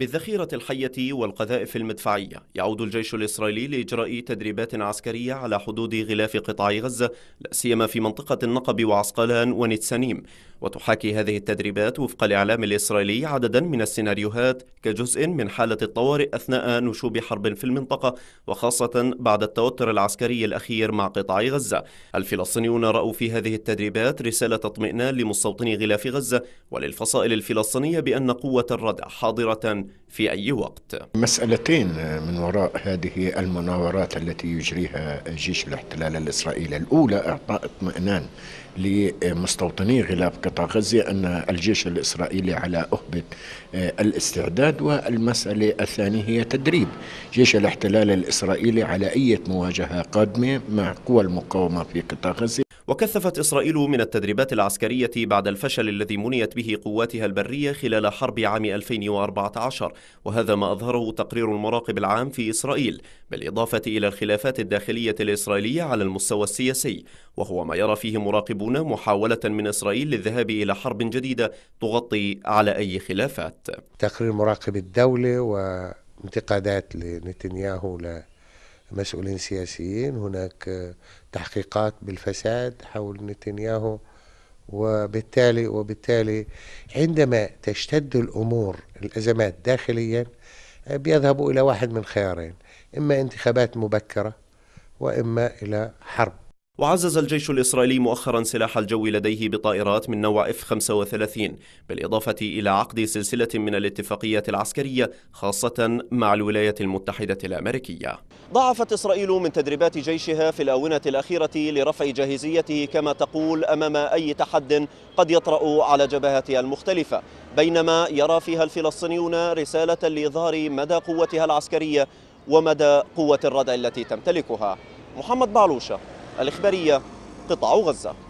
بالذخيرة الحية والقذائف المدفعية يعود الجيش الإسرائيلي لإجراء تدريبات عسكرية على حدود غلاف قطاع غزة لا سيما في منطقة النقب وعسقلان ونتسانيم وتحاكي هذه التدريبات وفق الإعلام الإسرائيلي عددا من السيناريوهات كجزء من حالة الطوارئ أثناء نشوب حرب في المنطقة وخاصة بعد التوتر العسكري الأخير مع قطاع غزة الفلسطينيون رأوا في هذه التدريبات رسالة اطمئنان لمستوطني غلاف غزة وللفصائل الفلسطينية بأن قوة الردع حاضرة في أي وقت مسألتين من وراء هذه المناورات التي يجريها جيش الاحتلال الإسرائيلي الأولى إعطاء اطمئنان لمستوطني غلاف قطاع غزة أن الجيش الإسرائيلي على أهبة آه، الاستعداد والمسألة الثانية هي تدريب جيش الاحتلال الإسرائيلي على أي مواجهة قادمة مع قوى المقاومة في قطاع غزة وكثفت إسرائيل من التدريبات العسكرية بعد الفشل الذي منيت به قواتها البرية خلال حرب عام 2014 وهذا ما أظهره تقرير المراقب العام في إسرائيل بالإضافة إلى الخلافات الداخلية الإسرائيلية على المستوى السياسي وهو ما يرى فيه مراقبون محاولة من إسرائيل للذهاب إلى حرب جديدة تغطي على أي خلافات تقرير مراقب الدولة وانتقادات لنتنياهو لا مسؤولين سياسيين هناك آه، تحقيقات بالفساد حول نتنياهو وبالتالي وبالتالي عندما تشتد الامور الازمات داخليا آه، بيذهبوا الى واحد من خيارين اما انتخابات مبكره واما الى حرب وعزز الجيش الإسرائيلي مؤخرا سلاح الجو لديه بطائرات من نوع F-35 بالإضافة إلى عقد سلسلة من الاتفاقيات العسكرية خاصة مع الولايات المتحدة الأمريكية ضعفت إسرائيل من تدريبات جيشها في الآونة الأخيرة لرفع جاهزيته كما تقول أمام أي تحد قد يطرأ على جبهاتها المختلفة بينما يرى فيها الفلسطينيون رسالة لإظهار مدى قوتها العسكرية ومدى قوة الردع التي تمتلكها محمد بعلوشة الإخبارية قطاع غزة